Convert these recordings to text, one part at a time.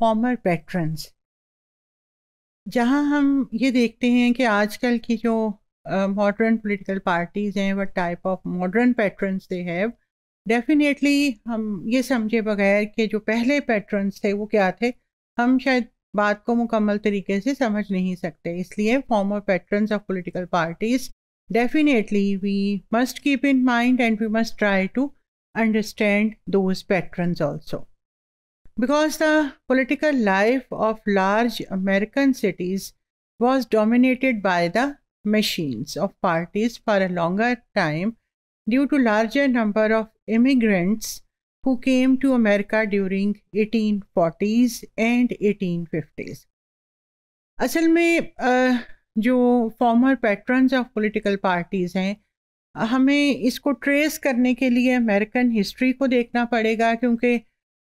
Farmer patterns जहां हम ये देखते हैं कि आजकल की जो मॉडर्न पॉलिटिकल पार्टीज़ हैं व type of modern patterns they have definitely हम ये समझे बगैर कि जो पहले पैटर्न्स थे वो क्या थे हम शायद बात को मुकम्मल तरीके से समझ नहीं सकते इसलिए former patterns of political parties definitely we must keep in mind and we must try to understand those patterns also because the political life of large American cities was dominated by the machines of parties for a longer time due to larger number of immigrants who came to America during 1840s and 1850s. असल में जो former patrons of political parties हैं हमें इसको trace करने के लिए American history को देखना पड़ेगा क्योंकि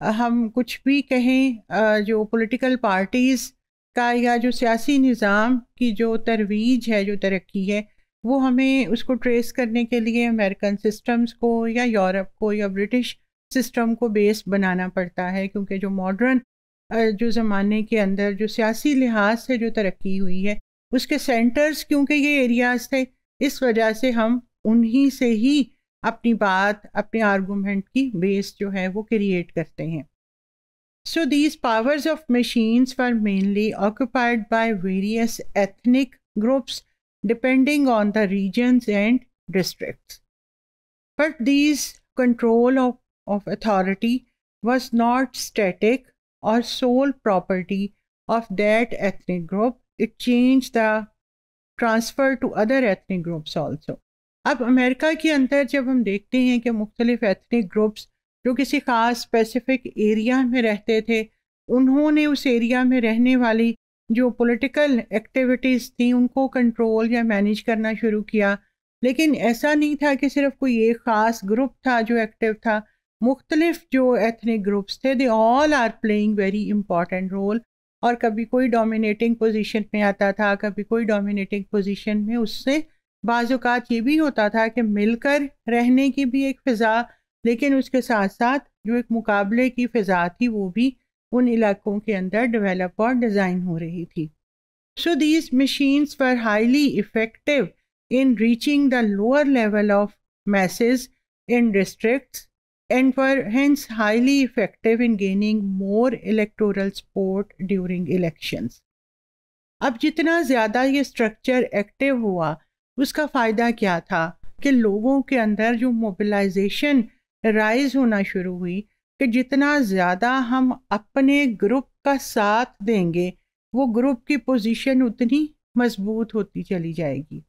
हम कुछ भी कहें जो पॉलिटिकल पार्टीज़ का या जो सियासी निज़ाम की जो तरवीज है जो तरक्की है वो हमें उसको ट्रेस करने के लिए अमेरिकन सिस्टम्स को या यूरोप को या ब्रिटिश सिस्टम को बेस बनाना पड़ता है क्योंकि जो मॉडर्न जो ज़माने के अंदर जो सियासी लिहाज से जो तरक्की हुई है उसके सेंटर्स क्योंकि ये एरियाज थे इस वजह से हम उन्हीं से ही अपनी बात अपने आर्गूमेंट की बेस जो है वो क्रिएट करते हैं so these powers of machines were mainly occupied by various ethnic groups depending on the regions and districts but these control of authority was not static और sole property of that ethnic group it change the transfer to other ethnic groups also अब America के अंदर जब हम देखते हैं कि मुख्तलिफ एथनिक ग्रुप्स जो किसी ख़ास स्पेसिफिक एरिया में रहते थे उन्होंने उस एरिया में रहने वाली जो पॉलिटिकल एक्टिविटीज़ थी उनको कंट्रोल या मैनेज करना शुरू किया लेकिन ऐसा नहीं था कि सिर्फ कोई एक ख़ास ग्रुप था जो एक्टिव था मुख्तलिफ जो एथनिक ग्रुप्स थे they all are playing very important role और कभी कोई डोमिनेटिंग पोजीशन में आता था कभी कोई डोमिनेटिंग पोजीशन में उससे बाज़ात ये भी होता था कि मिलकर रहने की भी एक फ़िज़ा लेकिन उसके साथ साथ जो एक मुकाबले की फ़िज़ा थी वो भी उन इलाकों के अंदर डेवलप और डिज़ाइन हो रही थी so these machines were highly effective in reaching the lower level of masses in district and for hence highly effective in gaining more electoral support during elections अब जितना ज़्यादा ये स्ट्रक्चर एक्टिव हुआ उसका फ़ायदा क्या था कि लोगों के अंदर जो मोबिलाइजेशन राइज होना शुरू हुई कि जितना ज़्यादा हम अपने ग्रुप का साथ देंगे वो ग्रुप की पोजीशन उतनी मजबूत होती चली जाएगी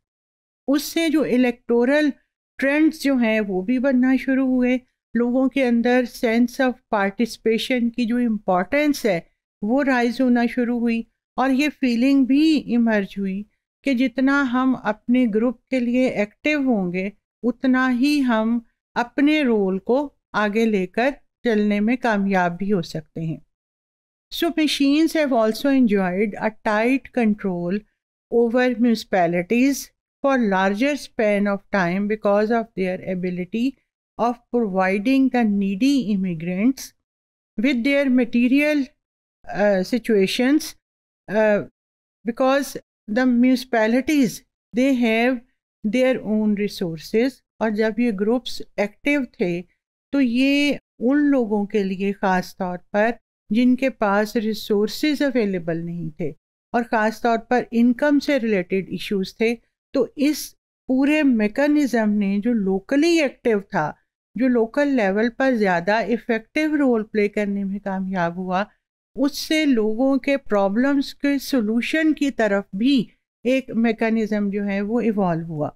उससे जो इलेक्टोरल ट्रेंड्स जो हैं वो भी बनना शुरू हुए लोगों के अंदर सेंस ऑफ पार्टिसिपेशन की जो इम्पोर्टेंस है वो राइज होना शुरू हुई और ये फीलिंग भी इमर्ज हुई कि जितना हम अपने ग्रुप के लिए एक्टिव होंगे उतना ही हम अपने रोल को आगे लेकर चलने में कामयाब भी हो सकते हैं so machines have also enjoyed a tight control over municipalities for larger span of time because of their ability of providing the needy immigrants with their material situations because the municipalities they have their own resource और जब ये groups active थे तो ये उन लोगों के लिए ख़ास तौर पर जिनके पास रिसोर्स अवेलेबल नहीं थे और ख़ास तौर पर इनकम से रिलेटेड इश्यूज थे तो इस पूरे मेकनिज़म ने जो लोकली एक्टिव था जो लोकल लेवल पर ज़्यादा इफ़ेक्टिव रोल प्ले करने में कामयाब हुआ उससे लोगों के प्रॉब्लम्स के सोलूशन की तरफ भी एक मेकनिज़म जो है वो इवॉल्व हुआ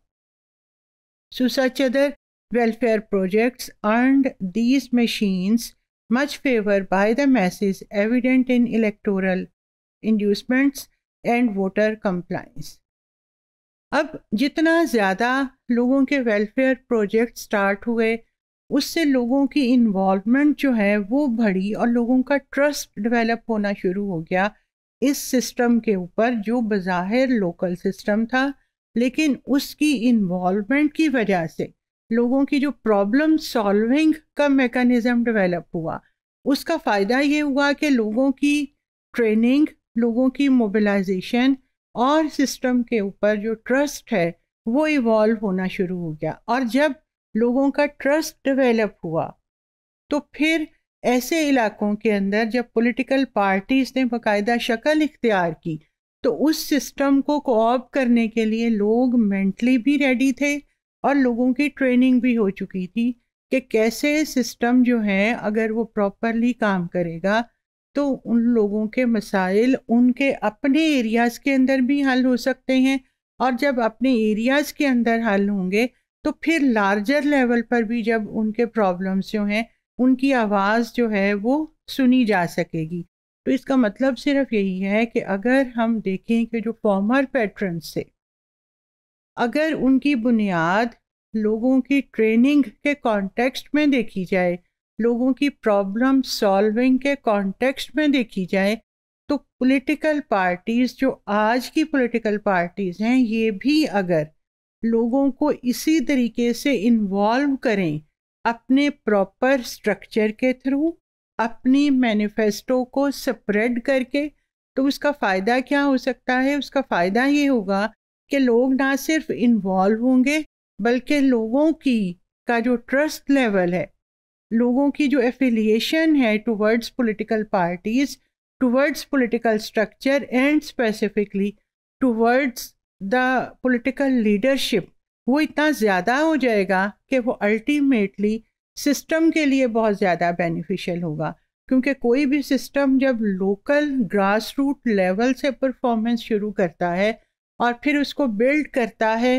सुसाचदर welfare projects earned these machines much favour by the masses evident in electoral inducements and voter compliance अब जितना ज़्यादा लोगों के वेलफेयर प्रोजेक्ट स्टार्ट हुए उससे लोगों की इन्वॉल्वमेंट जो है वो बढ़ी और लोगों का ट्रस्ट डेवलप होना शुरू हो गया इस सिस्टम के ऊपर जो बज़ाहिर लोकल सिस्टम था लेकिन उसकी इन्वॉल्वमेंट की वजह से लोगों की जो प्रॉब्लम सॉल्विंग का मेकनिज़म डेवलप हुआ उसका फ़ायदा ये हुआ कि लोगों की ट्रेनिंग लोगों की मोबिलाइजेशन और सिस्टम के ऊपर जो ट्रस्ट है वो इवॉल्व होना शुरू हो गया और जब लोगों का ट्रस्ट डेवलप हुआ तो फिर ऐसे इलाकों के अंदर जब पॉलिटिकल पार्टीज ने बाकायदा शक्ल इख्तियार की तो उस सिस्टम को कोऑप करने के लिए लोग मेंटली भी रेडी थे और लोगों की ट्रेनिंग भी हो चुकी थी कि कैसे सिस्टम जो है अगर वो प्रॉपरली काम करेगा तो उन लोगों के मसाइल उनके अपने एरियाज़ के अंदर भी हल हो सकते हैं और जब अपने एरियाज़ के अंदर हल होंगे तो फिर लार्जर लेवल पर भी जब उनके प्रॉब्लम्स जो हैं उनकी आवाज़ जो है वो सुनी जा सकेगी तो इसका मतलब सिर्फ यही है कि अगर हम देखें कि जो फॉर्मर पैटर्न से अगर उनकी बुनियाद लोगों की ट्रेनिंग के कॉन्टेक्स्ट में देखी जाए लोगों की प्रॉब्लम सॉल्विंग के कॉन्टेक्स्ट में देखी जाए तो पॉलिटिकल पार्टीज़ जो आज की पॉलिटिकल पार्टीज़ हैं ये भी अगर लोगों को इसी तरीके से इन्वॉल्व करें अपने प्रॉपर स्ट्रक्चर के थ्रू अपनी मैनिफेस्टो को स्प्रेड करके तो उसका फ़ायदा क्या हो सकता है उसका फ़ायदा ये होगा कि लोग ना सिर्फ इन्वॉल्व होंगे बल्कि लोगों की का जो ट्रस्ट लेवल है लोगों की जो एफिलिएशन है towards political parties towards political structure and specifically towards the political leadership वो इतना ज़्यादा हो जाएगा कि वो अल्टीमेटली सिस्टम के लिए बहुत ज़्यादा बेनिफिशियल होगा क्योंकि कोई भी सिस्टम जब लोकल ग्रास रूट लेवल से परफॉर्मेंस शुरू करता है और फिर उसको बिल्ड करता है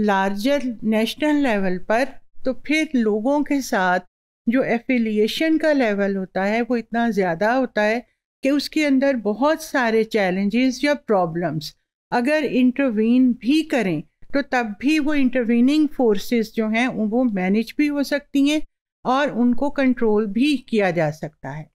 लार्जर नेशनल लेवल पर तो फिर लोगों के साथ जो एफिलिएशन का लेवल होता है वो इतना ज़्यादा होता है कि उसके अंदर बहुत सारे चैलेंजेस या प्रॉब्लम्स अगर इंटरवीन भी करें तो तब भी वो इंटरवीनिंग फोर्सेस जो हैं वो मैनेज भी हो सकती हैं और उनको कंट्रोल भी किया जा सकता है